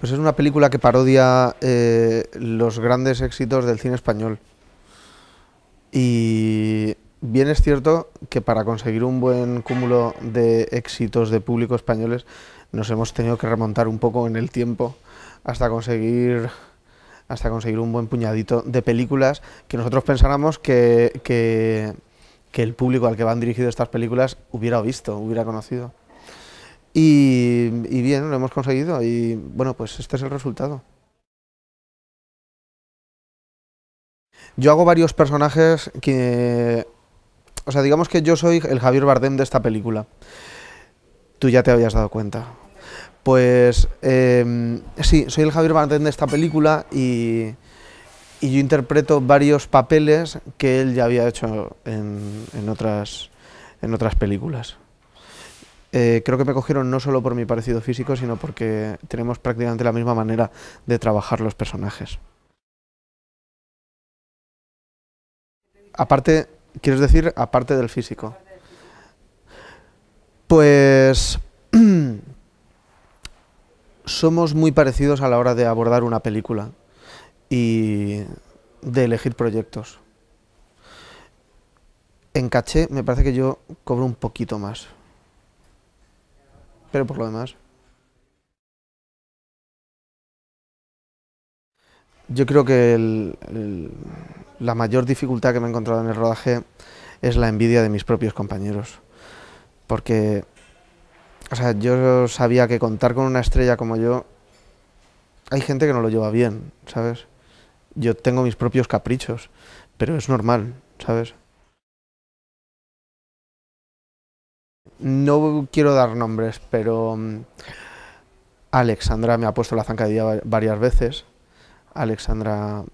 Pues es una película que parodia eh, los grandes éxitos del cine español. Y bien es cierto que para conseguir un buen cúmulo de éxitos de público españoles nos hemos tenido que remontar un poco en el tiempo hasta conseguir hasta conseguir un buen puñadito de películas que nosotros pensáramos que, que el público al que van dirigidas estas películas hubiera visto, hubiera conocido. Y, bien, lo hemos conseguido y bueno, pues este es el resultado. Yo hago varios personajes que... O sea, digamos que yo soy el Javier Bardem de esta película. Tú ya te habías dado cuenta. Pues em, sí, soy el Javier Bardem de esta película y, y, yo interpreto varios papeles que él ya había hecho en otras películas. Eh, creo que me cogieron no solo por mi parecido físico, sino porque tenemos prácticamente la misma manera de trabajar los personajes. Aparte, ¿quieres decir aparte del físico? Pues somos muy parecidos a la hora de abordar una película y de elegir proyectos. En caché me parece que yo cobro un poquito más, por lo demás. Yo creo que la mayor dificultad que me he encontrado en el rodaje es la envidia de mis propios compañeros. Porque o sea, yo sabía que contar con una estrella como yo, hay gente que no lo lleva bien, ¿sabes? Yo tengo mis propios caprichos, pero es normal, ¿sabes? no quiero dar nombres, pero mm, Alexandra me ha puesto la zancadilla varias veces. Alexandra,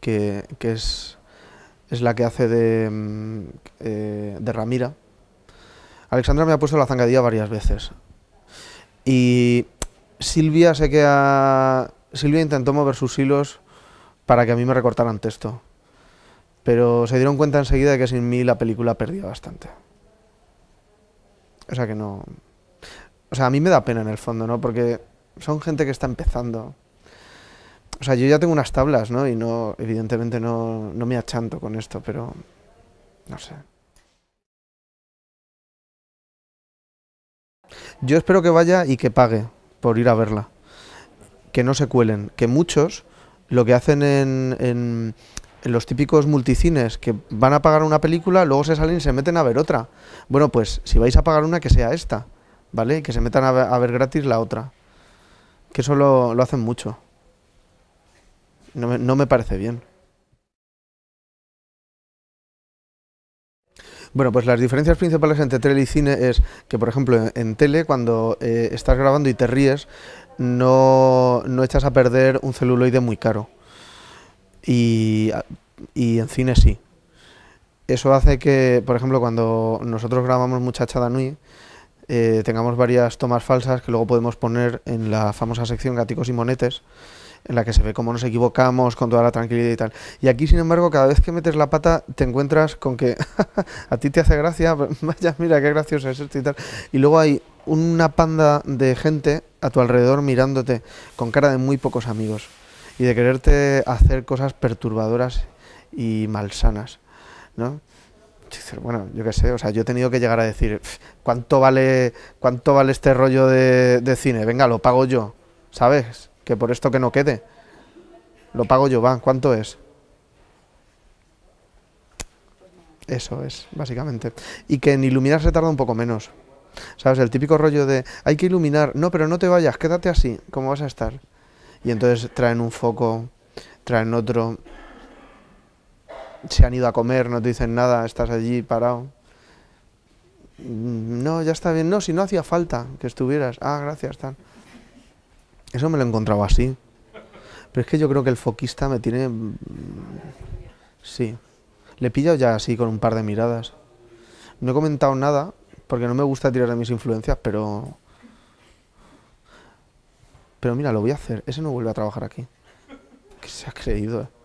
que, es, la que hace mm, eh, de, Ramira. Alexandra me ha puesto la zancadilla varias veces. Y Silvia sé que Silvia intentó mover sus hilos para que a mí me recortaran texto. Pero se dieron cuenta enseguida de que sin mí la película perdía bastante. O sea que no... O sea, a mí me da pena en el fondo, ¿no? Porque son gente que está empezando. O sea, yo ya tengo unas tablas, ¿no? Y no, evidentemente no, no me achanto con esto, pero... No sé. Yo espero que vaya y que pague por ir a verla. Que no se cuelen. Que muchos lo que hacen en, en los típicos multicines que van a pagar una película, luego se salen y se meten a ver otra. Bueno, pues si vais a pagar una, que sea esta, ¿vale? Y que se metan a ver, gratis la otra. Que eso lo, hacen mucho. No me, parece bien. Bueno, pues las diferencias principales entre tele y cine es que, por ejemplo, en, tele, cuando eh, estás grabando y te ríes, no, no echas a perder un celuloide muy caro y, en cine sí. Eso hace que, por ejemplo, cuando nosotros grabamos Muchacha Danui, eh, tengamos varias tomas falsas que luego podemos poner en la famosa sección Gáticos y Monetes, en la que se ve cómo nos equivocamos con toda la tranquilidad y tal. Y aquí, sin embargo, cada vez que metes la pata te encuentras con que a ti te hace gracia, vaya, mira qué gracioso es esto y tal. Y luego hay una panda de gente a tu alrededor mirándote con cara de muy pocos amigos y de quererte hacer cosas perturbadoras y malsanas, ¿no? Bueno, yo qué sé, o sea, yo he tenido que llegar a decir, ¿cuánto vale, cuánto vale este rollo de, cine? Venga, lo pago yo, ¿sabes? Que por esto que no quede. Lo pago yo, va, ¿cuánto es? Eso es, básicamente. Y que en iluminar se tarda un poco menos. ¿Sabes? El típico rollo de hay que iluminar. No, pero no te vayas, quédate así, ¿cómo vas a estar y entonces traen un foco, traen otro, se han ido a comer, no te dicen nada, estás allí parado. Mm, no, ya está bien, no, si no hacía falta que estuvieras, ah, gracias, tan. Eso me lo he encontrado así. Pero es que yo creo que el foquista me tiene... Mm, sí. Le he pillado ya así con un par de miradas. No he comentado nada, porque no me gusta tirar de mis influencias, pero pero mira, lo voy a hacer. Ese no vuelve a trabajar aquí. ¿Qué se ha creído? Eh?